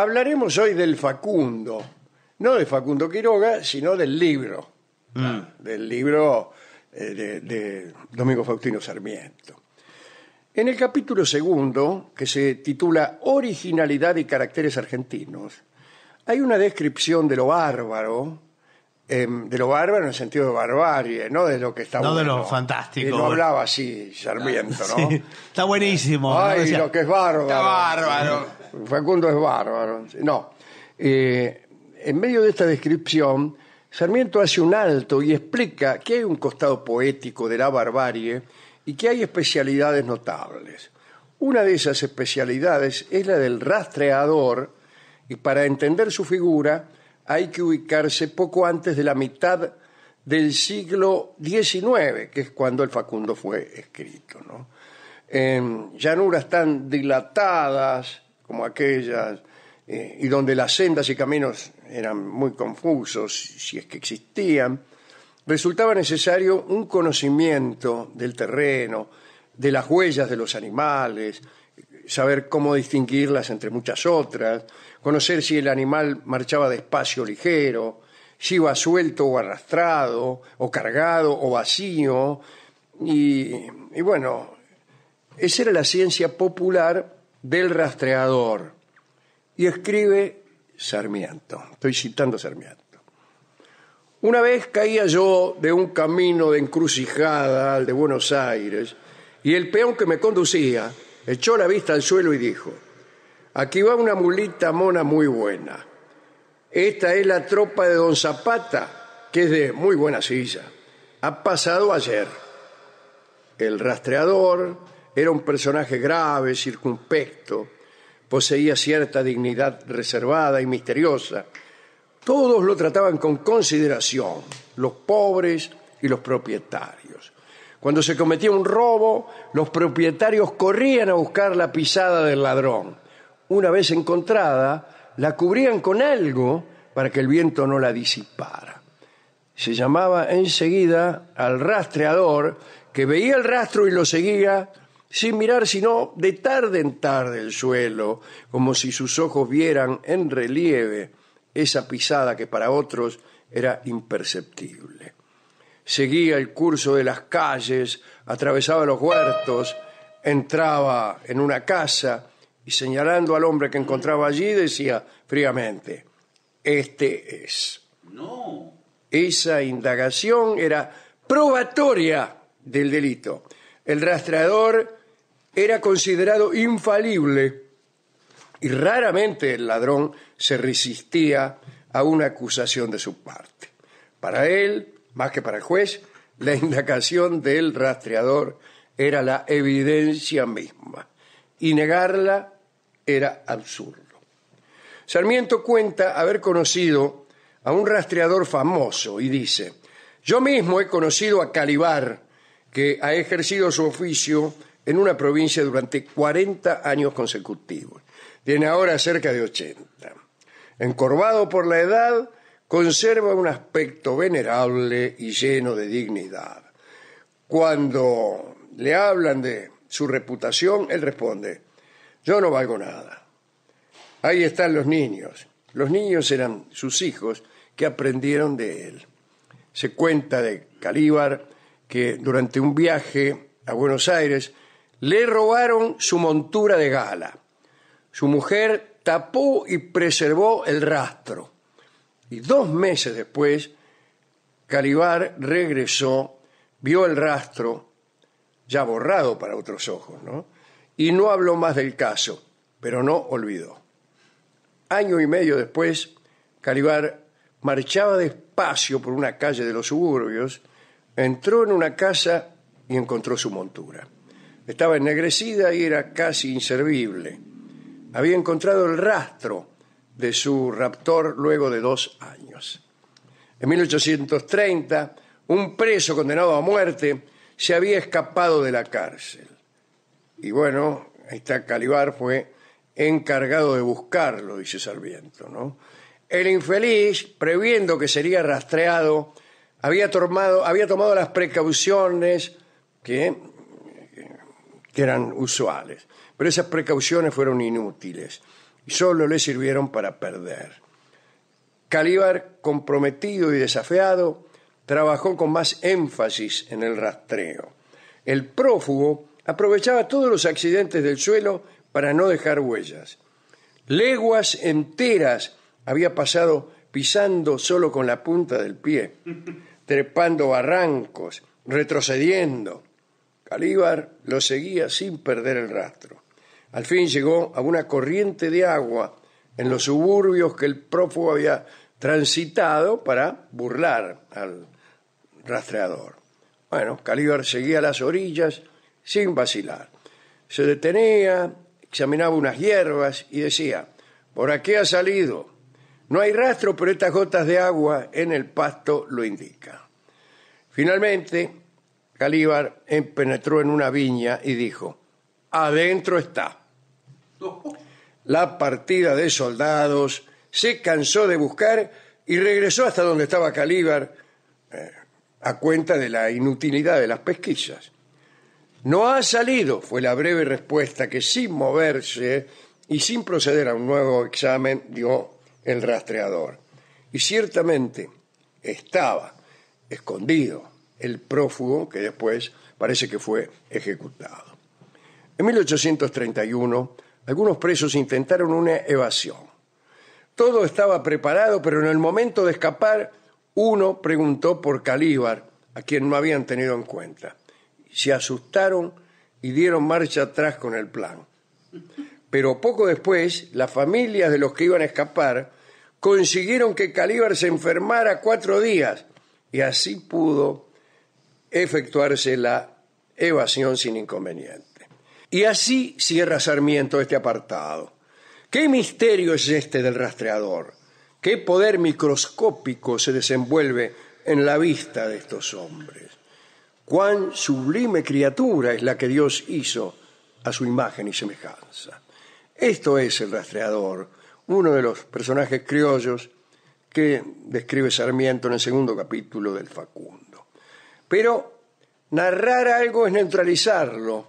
Hablaremos hoy del Facundo, no de Facundo Quiroga, sino del libro, mm. ah, del libro eh, de, Domingo Faustino Sarmiento. En el capítulo segundo, que se titula Originalidad y caracteres argentinos, hay una descripción de lo bárbaro, em, de lo bárbaro en el sentido de barbarie, no de lo que está No de lo fantástico. Que lo hablaba así Sarmiento, ah, ¿no? está buenísimo. Ay, lo que es bárbaro. Está bárbaro. Facundo es bárbaro. No. Eh, en medio de esta descripción, Sarmiento hace un alto y explica que hay un costado poético de la barbarie y que hay especialidades notables. Una de esas especialidades es la del rastreador y para entender su figura hay que ubicarse poco antes de la mitad del siglo XIX, que es cuando el Facundo fue escrito. En eh, llanuras tan dilatadas como aquellas, eh, y donde las sendas y caminos eran muy confusos, si es que existían, resultaba necesario un conocimiento del terreno, de las huellas de los animales, saber cómo distinguirlas entre muchas otras, conocer si el animal marchaba despacio o ligero, si iba suelto o arrastrado, o cargado o vacío. Y, y bueno, esa era la ciencia popular del rastreador. Y escribe Sarmiento, estoy citando Sarmiento. Una vez caía yo de un camino de encrucijada al de Buenos Aires y el peón que me conducía echó la vista al suelo y dijo, aquí va una mulita mona muy buena. Esta es la tropa de Don Zapata, que es de muy buena silla. Ha pasado ayer. El rastreador era un personaje grave, circunspecto, poseía cierta dignidad reservada y misteriosa. Todos lo trataban con consideración, los pobres y los propietarios. Cuando se cometía un robo, los propietarios corrían a buscar la pisada del ladrón. Una vez encontrada, la cubrían con algo para que el viento no la disipara. Se llamaba enseguida al rastreador que veía el rastro y lo seguía sin mirar sino de tarde en tarde el suelo, como si sus ojos vieran en relieve esa pisada que para otros era imperceptible. Seguía el curso de las calles, atravesaba los huertos, entraba en una casa y señalando al hombre que encontraba allí decía fríamente, este es. No. Esa indagación era probatoria del delito. El rastreador era considerado infalible y raramente el ladrón se resistía a una acusación de su parte. Para él, más que para el juez, la indagación del rastreador era la evidencia misma y negarla era absurdo. Sarmiento cuenta haber conocido a un rastreador famoso y dice, yo mismo he conocido a Calibar, que ha ejercido su oficio en una provincia durante 40 años consecutivos. Tiene ahora cerca de 80. Encorvado por la edad, conserva un aspecto venerable y lleno de dignidad. Cuando le hablan de su reputación, él responde, yo no valgo nada. Ahí están los niños. Los niños eran sus hijos que aprendieron de él. Se cuenta de Calíbar que durante un viaje a Buenos Aires le robaron su montura de gala. Su mujer tapó y preservó el rastro. Y dos meses después, Calibar regresó, vio el rastro, ya borrado para otros ojos, ¿no? Y no habló más del caso, pero no olvidó. Año y medio después, Calibar marchaba despacio por una calle de los suburbios, entró en una casa y encontró su montura. Estaba ennegrecida y era casi inservible. Había encontrado el rastro de su raptor luego de dos años. En 1830, un preso condenado a muerte se había escapado de la cárcel. Y bueno, ahí está Calibar fue encargado de buscarlo, dice Sarviento. El infeliz, previendo que sería rastreado, había tomado, había tomado las precauciones que que eran usuales. Pero esas precauciones fueron inútiles y solo le sirvieron para perder. Calíbar, comprometido y desafiado, trabajó con más énfasis en el rastreo. El prófugo aprovechaba todos los accidentes del suelo para no dejar huellas. Leguas enteras había pasado pisando solo con la punta del pie, trepando barrancos, retrocediendo, Calíbar lo seguía sin perder el rastro. Al fin llegó a una corriente de agua en los suburbios que el prófugo había transitado para burlar al rastreador. Bueno, Calíbar seguía las orillas sin vacilar. Se detenía, examinaba unas hierbas y decía, por aquí ha salido. No hay rastro, pero estas gotas de agua en el pasto lo indican. Finalmente, Calíbar eh, penetró en una viña y dijo, adentro está. La partida de soldados se cansó de buscar y regresó hasta donde estaba Calíbar eh, a cuenta de la inutilidad de las pesquisas. No ha salido, fue la breve respuesta que sin moverse y sin proceder a un nuevo examen dio el rastreador. Y ciertamente estaba escondido el prófugo que después parece que fue ejecutado. En 1831, algunos presos intentaron una evasión. Todo estaba preparado, pero en el momento de escapar, uno preguntó por Calíbar, a quien no habían tenido en cuenta. Se asustaron y dieron marcha atrás con el plan. Pero poco después, las familias de los que iban a escapar consiguieron que Calíbar se enfermara cuatro días y así pudo efectuarse la evasión sin inconveniente. Y así cierra Sarmiento este apartado. ¿Qué misterio es este del rastreador? ¿Qué poder microscópico se desenvuelve en la vista de estos hombres? ¿Cuán sublime criatura es la que Dios hizo a su imagen y semejanza? Esto es el rastreador, uno de los personajes criollos que describe Sarmiento en el segundo capítulo del Facundo. Pero narrar algo es neutralizarlo,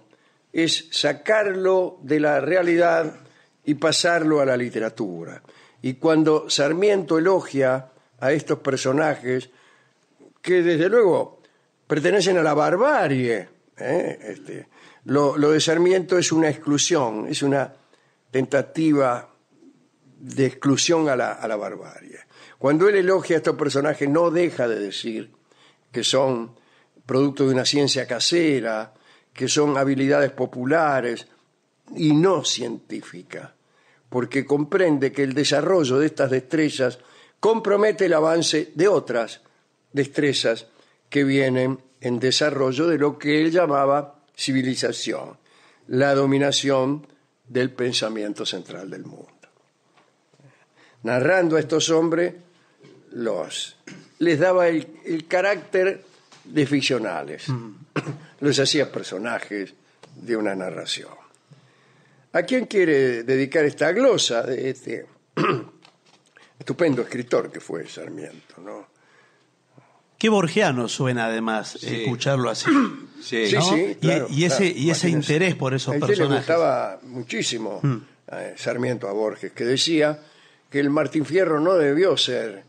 es sacarlo de la realidad y pasarlo a la literatura. Y cuando Sarmiento elogia a estos personajes, que desde luego pertenecen a la barbarie, ¿eh? este, lo, de Sarmiento es una exclusión, es una tentativa de exclusión a la barbarie. Cuando él elogia a estos personajes no deja de decir que son producto de una ciencia casera, que son habilidades populares y no científicas, porque comprende que el desarrollo de estas destrezas compromete el avance de otras destrezas que vienen en desarrollo de lo que él llamaba civilización, la dominación del pensamiento central del mundo. Narrando a estos hombres, los, les daba el carácter de ficcionales. Los hacía personajes de una narración. ¿A quién quiere dedicar esta glosa de este estupendo escritor que fue Sarmiento? Qué borgiano suena además escucharlo así. Sí, sí, y, ese, y ese interés por esos a personajes. le gustaba muchísimo mm. eh, Sarmiento a Borges, que decía que el Martín Fierro no debió ser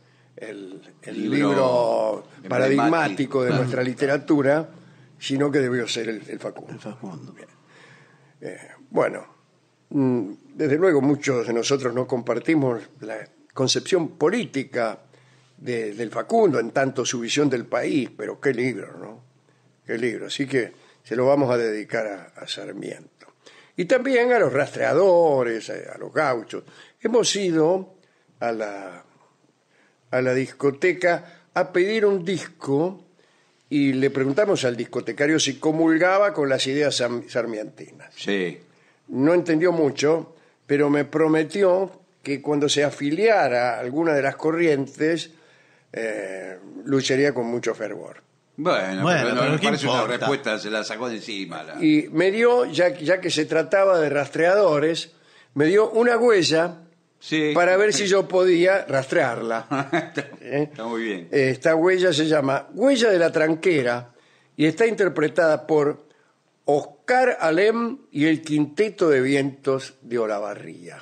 el, libro, paradigmático de nuestra literatura, sino que debió ser el, Facundo. Eh, bueno, mm, desde luego muchos de nosotros no compartimos la concepción política del Facundo, en tanto su visión del país, pero qué libro, ¿no? Qué libro. Así que se lo vamos a dedicar a, Sarmiento. Y también a los rastreadores, a los gauchos. Hemos ido a la a la discoteca a pedir un disco y le preguntamos al discotecario si comulgaba con las ideas sarmientinas. Sí. No entendió mucho, pero me prometió que cuando se afiliara a alguna de las corrientes, eh, lucharía con mucho fervor. Bueno, pero, no, respuesta, se la sacó de encima. Y me dio, ya, ya que se trataba de rastreadores, me dio una huella para ver si yo podía rastrearla. Eh, está muy bien. Eh, esta huella se llama Huella de la Tranquera y está interpretada por Oscar Alem y el Quinteto de Vientos de Olavarría.